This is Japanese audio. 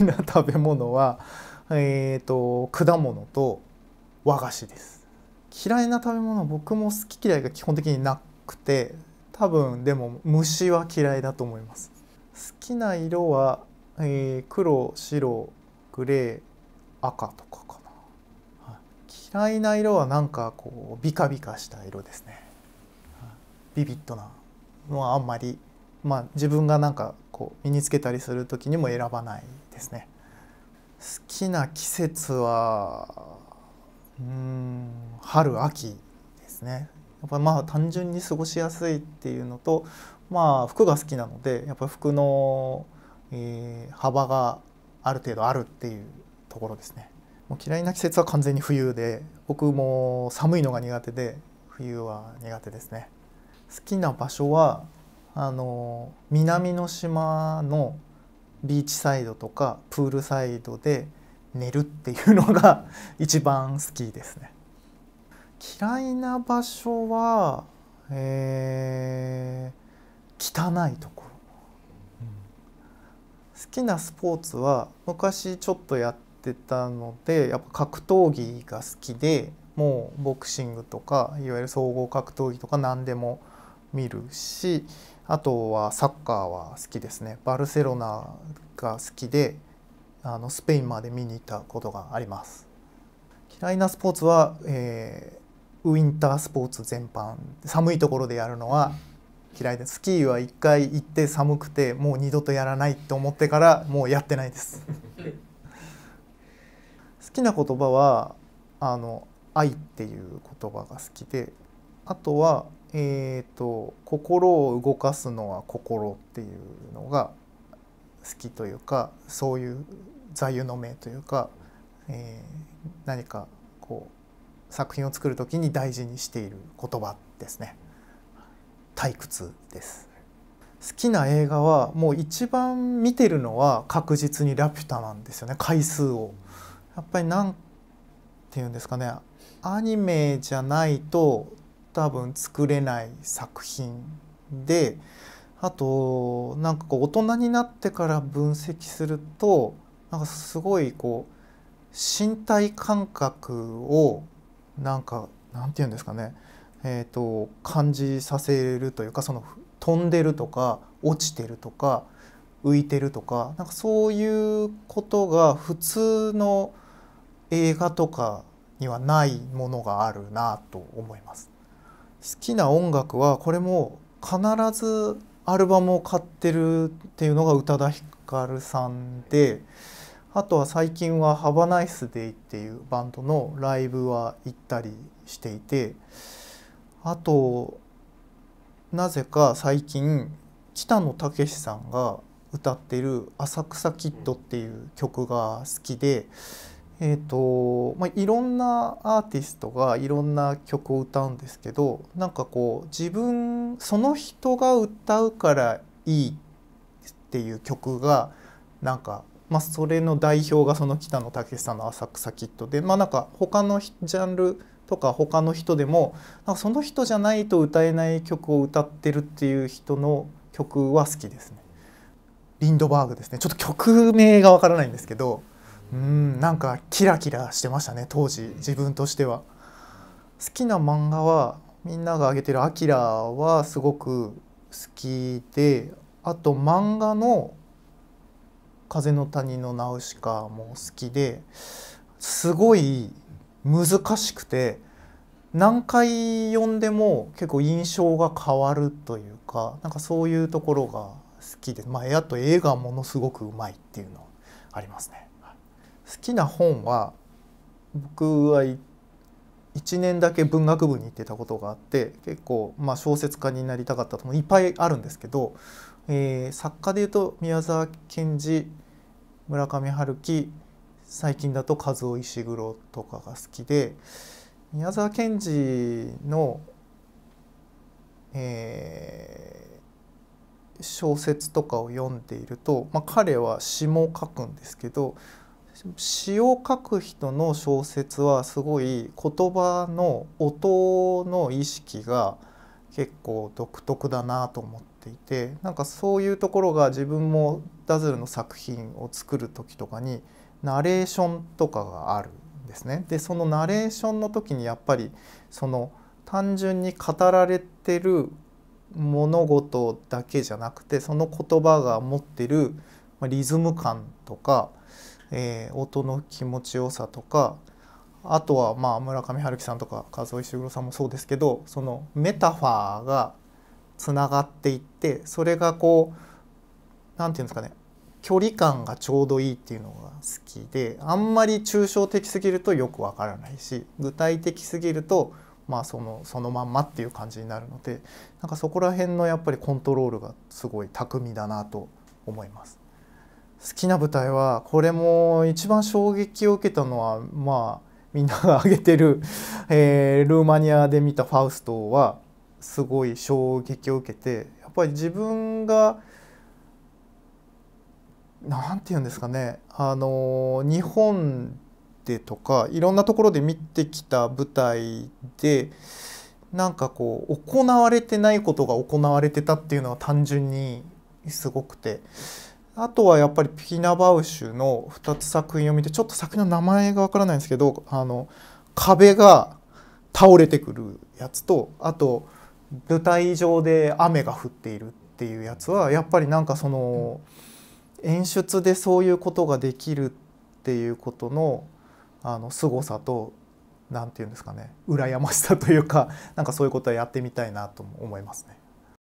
きな食べ物は、えーと、果物と和菓子です嫌いな食べ物僕も好き嫌いが基本的になくて多分でも虫は嫌いだと思います好きな色は、えー、黒白グレー赤とかかな、はい、嫌いな色はなんかこうビカビカした色ですね、ビビッドなのはあんまりまあ、自分がなんかこう身につけたりする時にも選ばないですね。好きな季節はうん春秋ですねやっぱまあ単純に過ごしやすいっていうのとまあ服が好きなのでやっぱ服の、えー、幅がある程度あるっていうところですねもう嫌いな季節は完全に冬で僕も寒いのが苦手で冬は苦手ですね好きな場所はあの南の島のビーチサイドとかプールサイドで寝るっていうのが 一番好きですね。嫌いな場所は、えー、汚いところ、うん、好きなスポーツは昔ちょっとやってたのでやっぱ格闘技が好きでもうボクシングとかいわゆる総合格闘技とか何でも見るしあとはサッカーは好きですねバルセロナが好きであのスペインまで見に行ったことがあります嫌いなスポーツは、えー、ウインタースポーツ全般寒いところでやるのは嫌いですスキーは一回行って寒くてもう二度とやらないと思ってからもうやってないです 好きな言葉はあの愛っていう言葉が好きであとはえーと、心を動かすのは心っていうのが好きというかそういう座右の銘というか、えー、何かこう作品を作る時に大事にしている言葉ですね退屈です好きな映画はもう一番見てるのは確実に「ラピュタ」なんですよね回数を。やっぱりなんていうんですかねアニメじゃないと多分作れない作品であとなんかこう大人になってから分析するとなんかすごいこう身体感覚をなんかなんて言うんですかね、えーと、感じさせるというかその飛んでるとか落ちてるとか浮いてるとかなんかそういうことが普通の映画とかにはないものがあるなと思います。好きな音楽はこれも必ずアルバムを買ってるっていうのが宇多田ヒカルさんであとは最近は「ハバナイスデイ」っていうバンドのライブは行ったりしていてあとなぜか最近北野武さんが歌ってる「浅草キッド」っていう曲が好きでえーとまあ、いろんなアーティストがいろんな曲を歌うんですけどなんかこう自分その人が歌うからいいっていう曲がなんか、まあ、それの代表がその北野武さんの「浅草キッドで」まあ、なんか他のジャンルとか他の人でもなんかその人じゃないと歌えない曲を歌ってるっていう人の曲は好きですね。リンドバーグですねちょっと曲名がわからないんですけどうんなんかキラキラしてましたね当時自分としては。好きな漫画はみんなが挙げてる「アキラ」はすごく好きであと漫画の「風の谷のナウシカ」も好きですごい難しくて何回読んでも結構印象が変わるというかなんかそういうところが好きで、まあ、あと絵がものすごくうまいっていうのはありますね。好きな本は僕は1年だけ文学部に行ってたことがあって結構まあ小説家になりたかったともいっぱいあるんですけど、えー、作家でいうと宮沢賢治村上春樹最近だと和夫石黒とかが好きで宮沢賢治の、えー、小説とかを読んでいると、まあ、彼は詩も書くんですけど詩を書く人の小説はすごい言葉の音の意識が結構独特だなと思っていてなんかそういうところが自分もダズルの作品を作る時とかにナレーションとかがあるんですね。でそのナレーションの時にやっぱりその単純に語られてる物事だけじゃなくてその言葉が持ってるリズム感とかえー、音の気持ちよさとかあとはまあ村上春樹さんとか和尾石黒さんもそうですけどそのメタファーがつながっていってそれがこう何て言うんですかね距離感がちょうどいいっていうのが好きであんまり抽象的すぎるとよくわからないし具体的すぎるとまあそのそのまんまっていう感じになるのでなんかそこら辺のやっぱりコントロールがすごい巧みだなと思います。好きな舞台はこれも一番衝撃を受けたのはまあみんなが挙げてる、えー、ルーマニアで見た「ファウスト」はすごい衝撃を受けてやっぱり自分が何て言うんですかねあの日本でとかいろんなところで見てきた舞台でなんかこう行われてないことが行われてたっていうのは単純にすごくて。あとはやっぱりピナバウシュの2つ作品を見てちょっと作品の名前がわからないんですけどあの壁が倒れてくるやつとあと舞台上で雨が降っているっていうやつはやっぱりなんかその演出でそういうことができるっていうことのあの凄さと何て言うんですかね羨ましさというかなんかそういうことはやってみたいなと思いますね。